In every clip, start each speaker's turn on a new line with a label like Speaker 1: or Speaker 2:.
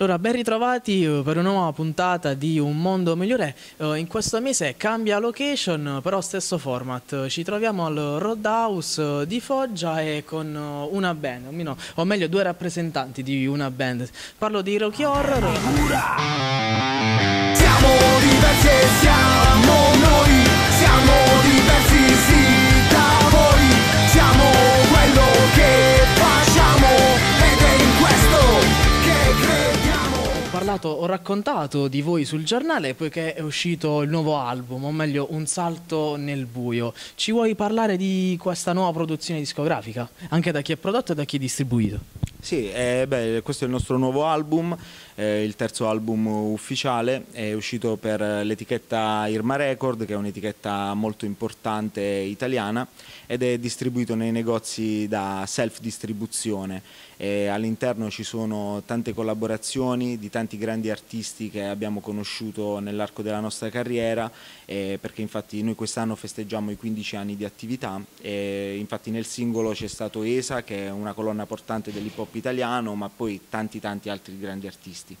Speaker 1: Allora, ben ritrovati eh, per una nuova puntata di Un Mondo Migliore. Eh, in questo mese cambia location, però stesso format. Ci troviamo al Roadhouse eh, di Foggia e con una band, o meglio due rappresentanti di una band. Parlo di Rocky Horror. Siamo diversi e siamo raccontato di voi sul giornale poiché è uscito il nuovo album, o meglio Un salto nel buio. Ci vuoi parlare di questa nuova produzione discografica? Anche da chi è prodotto e da chi è distribuito? Sì,
Speaker 2: eh, beh, questo è il nostro nuovo album, eh, il terzo album ufficiale, è uscito per l'etichetta Irma Record, che è un'etichetta molto importante italiana ed è distribuito nei negozi da self-distribuzione. all'interno ci sono tante collaborazioni di tanti grandi artisti che abbiamo conosciuto nell'arco della nostra carriera, eh, perché infatti noi quest'anno festeggiamo i 15 anni di attività, infatti nel singolo c'è stato ESA, che è una colonna portante dell'hip hop pop italiano, ma poi tanti tanti altri grandi artisti.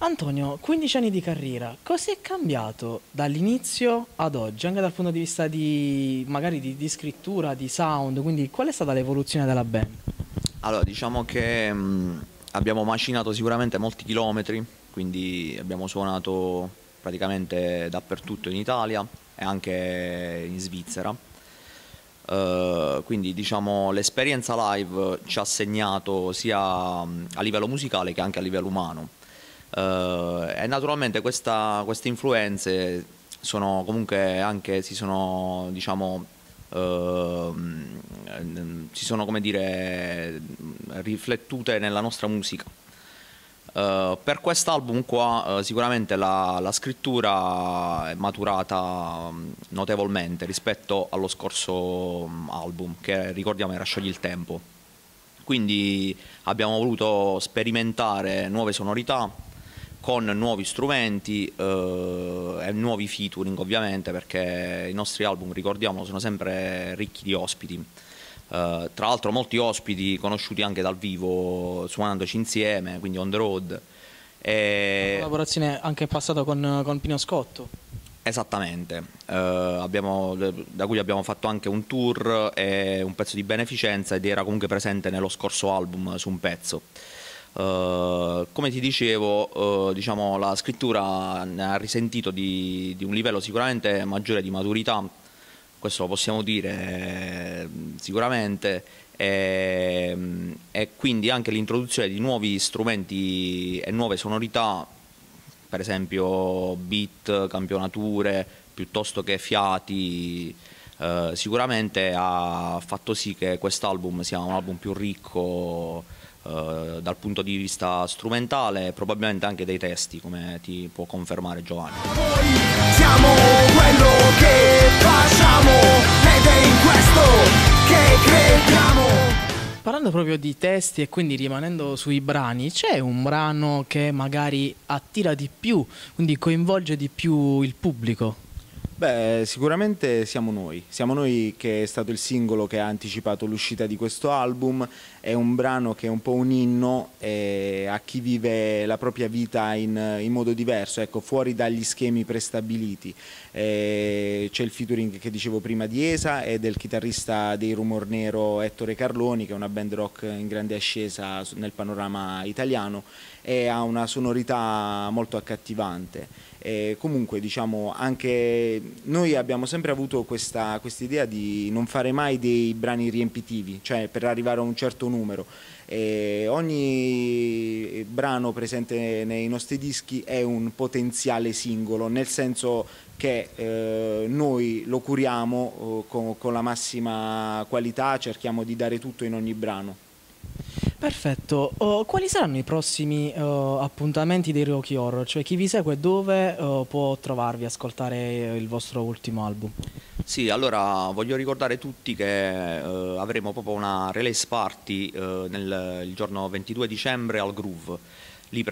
Speaker 1: Antonio, 15 anni di carriera, cosa è cambiato dall'inizio ad oggi, anche dal punto di vista di, magari di, di scrittura, di sound, quindi qual è stata l'evoluzione della band?
Speaker 3: Allora, diciamo che mh, mm, abbiamo macinato sicuramente molti chilometri, quindi abbiamo suonato praticamente dappertutto in Italia e anche in Svizzera eh, quindi diciamo l'esperienza live ci ha segnato sia mm, a livello musicale che anche a livello umano uh, e naturalmente questa, queste influenze sono comunque anche si sono diciamo uh, si sono come dire riflettute nella nostra musica eh, per quest'album qua uh, sicuramente la, la, scrittura è maturata mm, notevolmente rispetto allo scorso mm, album che ricordiamo era Sciogli il Tempo. Quindi abbiamo voluto sperimentare nuove sonorità con nuovi strumenti uh, e nuovi featuring ovviamente perché i nostri album ricordiamo sono sempre ricchi di ospiti. Eh, tra l'altro molti ospiti conosciuti anche dal vivo suonandoci insieme, quindi on the road. E... Una
Speaker 1: collaborazione anche passata con, con Pino Scotto. Esattamente,
Speaker 3: eh, abbiamo, da cui abbiamo fatto anche un tour e un pezzo di beneficenza ed era comunque presente nello scorso album su un pezzo. Eh, come ti dicevo, eh, diciamo, la scrittura ne ha risentito di, di un livello sicuramente maggiore di maturità questo lo possiamo dire eh, sicuramente, e, ehm, e quindi anche l'introduzione di nuovi strumenti e nuove sonorità, per esempio beat, campionature, piuttosto che fiati, eh, sicuramente ha fatto sì che quest'album sia un album più ricco eh, dal punto di vista strumentale e probabilmente anche dei testi, come ti può confermare
Speaker 1: Giovanni. Noi siamo quello che facciamo ed è in questo che crediamo. Parlando proprio di testi e quindi rimanendo sui brani, c'è un brano che magari attira di più, quindi coinvolge di più il pubblico?
Speaker 2: Beh, sicuramente siamo noi, siamo noi che è stato il singolo che ha anticipato l'uscita di questo album è un brano che è un po' un inno eh, a chi vive la propria vita in, in, modo diverso, ecco, fuori dagli schemi prestabiliti. Eh, c'è il featuring che dicevo prima di Esa e del chitarrista dei Rumor Nero Ettore Carloni, che è una band rock in grande ascesa nel panorama italiano e ha una sonorità molto accattivante. E eh, comunque diciamo anche noi abbiamo sempre avuto questa idea di non fare mai dei brani riempitivi, cioè per arrivare a un certo numero numero. E ogni brano presente nei nostri dischi è un potenziale singolo, nel senso che eh, noi lo curiamo eh, con, con la massima qualità, cerchiamo di dare tutto in ogni brano.
Speaker 1: Perfetto, uh, quali saranno i prossimi uh, appuntamenti dei Rocky Horror? Cioè chi vi segue dove uh, può trovarvi, ascoltare eh, il vostro ultimo album?
Speaker 3: Sì, allora voglio ricordare tutti che eh, avremo proprio una release party eh, nel, il giorno 22 dicembre al Groove. Lì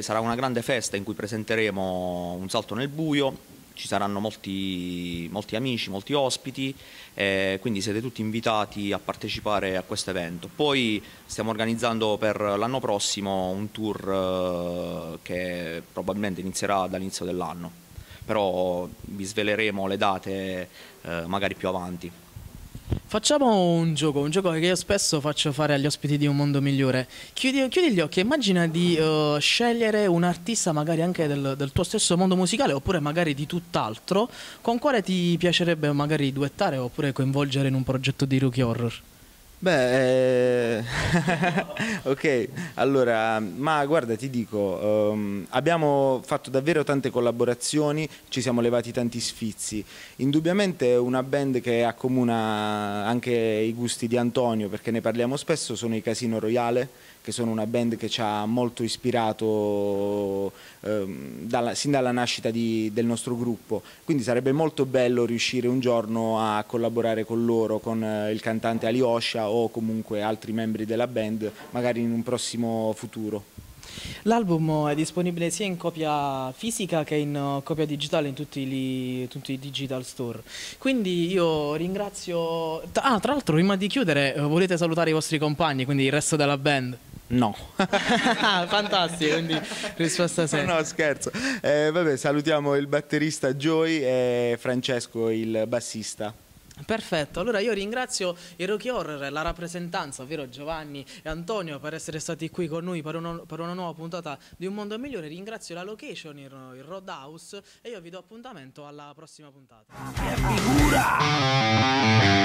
Speaker 3: sarà una grande festa in cui presenteremo un salto nel buio, ci saranno molti, molti amici, molti ospiti, eh, quindi siete tutti invitati a partecipare a questo evento. Poi stiamo organizzando per l'anno prossimo un tour eh, che probabilmente inizierà dall'inizio dell'anno però vi sveleremo le date eh, magari più avanti.
Speaker 1: Facciamo un gioco, un gioco che io spesso faccio fare agli ospiti di Un Mondo Migliore. Chiudi, chiudi gli occhi e immagina di uh, scegliere un artista magari anche del, del, tuo stesso mondo musicale oppure magari di tutt'altro, con quale ti piacerebbe magari duettare oppure coinvolgere in un progetto di rookie horror.
Speaker 2: Beh, eh... ok, allora, ma guarda ti dico, um, abbiamo fatto davvero tante collaborazioni, ci siamo levati tanti sfizi, indubbiamente è una band che accomuna anche i gusti di Antonio, perché ne parliamo spesso, sono i Casino Royale, che sono una band che ci ha molto ispirato um, dalla, sin dalla nascita di, del nostro gruppo, quindi sarebbe molto bello riuscire un giorno a collaborare con loro, con eh, il cantante Alyosha o comunque altri membri della band magari in un prossimo futuro.
Speaker 1: L'album è disponibile sia in copia fisica che in uh, copia digitale in tutti, li, tutti i digital store. Quindi io ringrazio. Ah, tra l'altro, prima di chiudere, eh, volete salutare i vostri compagni, quindi il resto della band? No. Ah, fantastico, quindi risposta sempre. No, no, scherzo. Eh, vabbè,
Speaker 2: salutiamo il batterista Joy e Francesco, il bassista.
Speaker 1: Perfetto, allora io ringrazio i Rocky Horror, la rappresentanza, ovvero Giovanni e Antonio, per essere stati qui con noi per, uno, per una nuova puntata di Un Mondo Migliore. Ringrazio la location, il, il Roadhouse e io vi do appuntamento alla prossima puntata. Che
Speaker 2: figura!